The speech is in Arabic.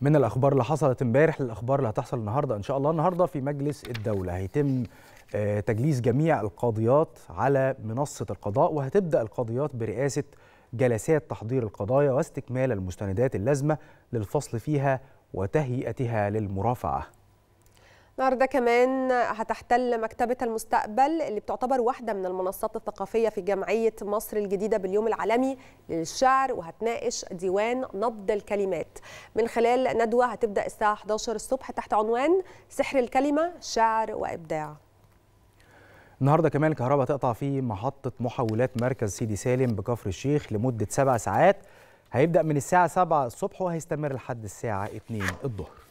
من الاخبار اللي حصلت امبارح للاخبار اللي هتحصل النهارده ان شاء الله النهارده في مجلس الدوله هيتم آه، تجليس جميع القاضيات على منصه القضاء وهتبدا القاضيات برئاسه جلسات تحضير القضايا واستكمال المستندات اللازمه للفصل فيها وتهيئتها للمرافعه النهارده كمان هتحتل مكتبه المستقبل اللي بتعتبر واحده من المنصات الثقافيه في جمعيه مصر الجديده باليوم العالمي للشعر وهتناقش ديوان نبض الكلمات من خلال ندوه هتبدا الساعه 11 الصبح تحت عنوان سحر الكلمه شعر وابداع النهارده كمان الكهرباء تقطع في محطه محولات مركز سيدي سالم بكفر الشيخ لمده سبع ساعات هيبدا من الساعه 7 الصبح وهيستمر لحد الساعه 2 الظهر